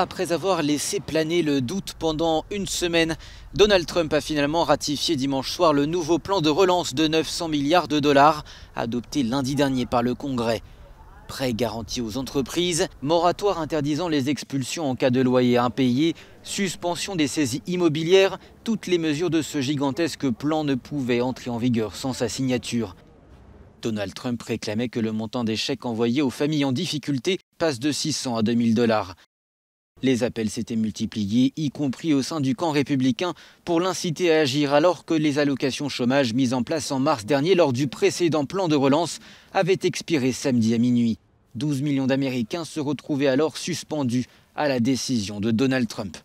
après avoir laissé planer le doute pendant une semaine, Donald Trump a finalement ratifié dimanche soir le nouveau plan de relance de 900 milliards de dollars adopté lundi dernier par le Congrès. Prêts garantis aux entreprises, moratoire interdisant les expulsions en cas de loyer impayé, suspension des saisies immobilières, toutes les mesures de ce gigantesque plan ne pouvaient entrer en vigueur sans sa signature. Donald Trump réclamait que le montant des chèques envoyés aux familles en difficulté passe de 600 à 2000 dollars. Les appels s'étaient multipliés, y compris au sein du camp républicain, pour l'inciter à agir alors que les allocations chômage mises en place en mars dernier lors du précédent plan de relance avaient expiré samedi à minuit. 12 millions d'Américains se retrouvaient alors suspendus à la décision de Donald Trump.